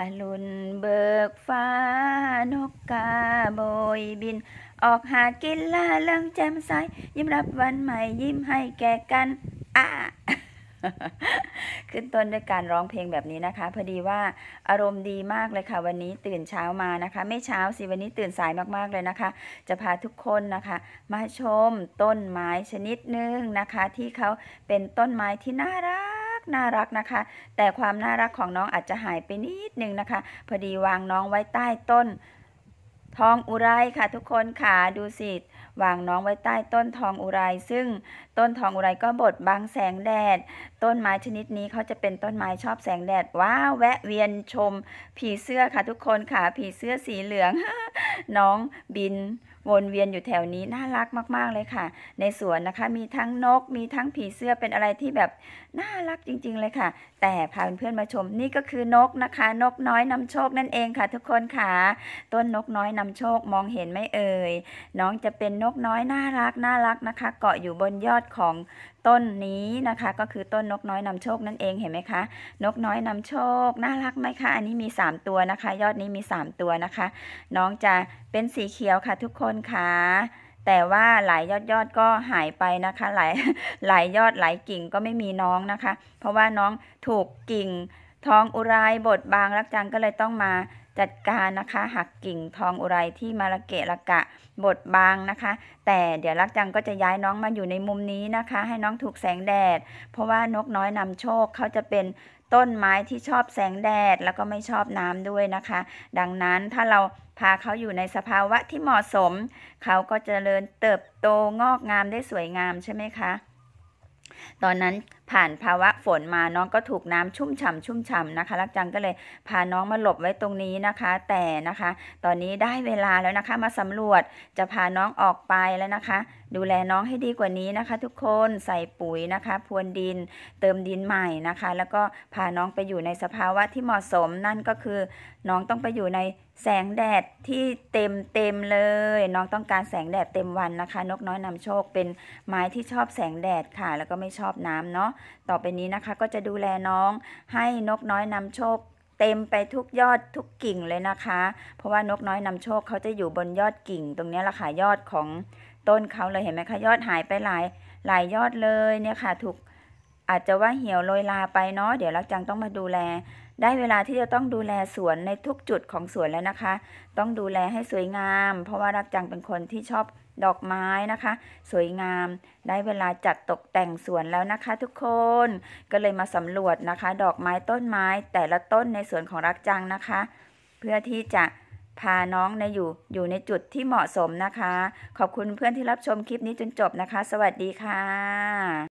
อรุณเบิกฟ้านกกาโบยบิน ออกหากินล่าเริงแจ่มใสยิ้มรับวันใหม่ยิ้มให้แก่กันอ่ะขึ้นต้นด้วยการร้องเพลงแบบนี้นะคะ พอดีว่าอารมณ์ดีมากเลยค่ะ วันนี้ตื่นเช้ามานะคะ ไม่เช้าสิวันนี้ตื่นสายมากๆเลยนะคะ จะพาทุกคนนะคะ มาชมต้นไม้ชนิดหนึ่งนะคะ ที่เขาเป็นต้นไม้ที่น่ารักกน่ารักนะคะ แต่ความน่ารักของน้องอาจจะหายไปนิดนึงนะคะพอดีวางน้องไว้ใต้ต้นทองอุไรค่ะทุกคนค่ะดูสิ วางน้องไว้ใต้ต้นทองอุไรซึ่งต้นทองอุไรก็บดบังแสงแดด ต้นไม้ชนิดนี้เขาจะเป็นต้นไม้ชอบแสงแดด ว้าว แวะเวียนชม ผีเสื้อค่ะ ทุกคนค่ะผีเสื้อสีเหลืองน้องบินวนเวียนอยู่แถวนี้น่ารักมากๆเลยค่ะ ในสวนนะคะมีทั้งนกมีทั้งผีเสื้อเป็นอะไรที่แบบน่ารักจริง ๆ เลยค่ะ แต่พาเพื่อนๆมาชมนี่ก็คือนกนะคะ นกน้อยนำโชคนั่นเองค่ะ ทุกคนค่ะต้นนกน้อยนำโชคมองเห็นไม่เอ่ยน้องจะเป็นนกน้อยน่ารักน่ารักนะคะ เกาะอยู่บนยอดของต้นนี้นะคะก็คือต้นนกน้อยนำโชคนั่นเองเห็นไหมคะนกน้อยนำโชคน่ารักไหมคะ อันนี้มี 3 ตัวนะคะ ยอดนี้มี3ตัวนะคะ น้องจะเป็นสีเขียวค่ะทุกคนคะ่ะ แต่ว่าหลายยอดยอดก็หายไปนะคะ หลายหลายยอดหลายกิ่งก็ไม่มีน้องนะคะ เพราะว่าน้องถูกกิ่งทองอุไรบทบางรักจังก็เลยต้องมาจัดการนะคะหักกิ่งทองอุไรที่มาละเกะละกะบดบางนะคะ แต่เดี๋ยวรักจังก็จะย้ายน้องมาอยู่ในมุมนี้นะคะ ให้น้องถูกแสงแดดเพราะว่านกน้อยนำโชคเขาจะเป็นต้นไม้ที่ชอบแสงแดดแล้วก็ไม่ชอบน้ำด้วยนะคะ ดังนั้นถ้าเราพาเขาอยู่ในสภาวะที่เหมาะสมเขาก็จะเริญเติบโตงอกงามได้สวยงามใช่ไหมคะตอนนั้นผ่านภาวะฝนมาน้องก็ถูกน้ำชุ่มฉ่าชุ่มฉ่านะคะรักจังก็เลยพาน้องมาหลบไว้ตรงนี้นะคะ แต่นะคะ ตอนนี้ได้เวลาแล้วนะคะมาสำรวจจะพาน้องออกไปแล้วนะคะ ดูแลน้องให้ดีกว่านี้นะคะ ทุกคนใส่ปุ๋ยนะคะพรวนดินเติมดินใหม่นะคะ แล้วก็พาน้องไปอยู่ในสภาวะที่เหมาะสมนั่นก็คือน้องต้องไปอยู่ในแสงแดดที่เต็มเต็มเลย น้องต้องการแสงแดดเต็มวันนะคะ นกน้อยนำโชคเป็นไม้ที่ชอบแสงแดดค่ะ แล้วก็ไม่ชอบน้ำเนาะต่อไปนี้นะคะก็จะดูแลน้องให้นกน้อยนำโชค เต็มไปทุกยอดทุกกิ่งเลยนะคะ เพราะว่านกน้อยนำโชคเขาจะอยู่บนยอดกิ่ง ตรงนี้ละค่ะยอดของต้นเขาเลยเห็นไหมคะยอดหายไปหลายหลายยอดเลยเนี่ยค่ะถูกอาจจะว่าเหี่ยวโรยลาไปเนาะเดี๋ยวรักจังต้องมาดูแลได้เวลาที่จะต้องดูแลสวนในทุกจุดของสวนแล้วนะคะ ต้องดูแลให้สวยงาม เพราะว่ารักจังเป็นคนที่ชอบดอกไม้นะคะ สวยงาม ได้เวลาจัดตกแต่งสวนแล้วนะคะทุกคน ก็เลยมาสำรวจนะคะ ดอกไม้ต้นไม้แต่ละต้นในสวนของรักจังนะคะ เพื่อที่จะพาน้องในอยู่อยู่ในจุดที่เหมาะสมนะคะ ขอบคุณเพื่อนที่รับชมคลิปนี้จนจบนะคะ สวัสดีค่ะ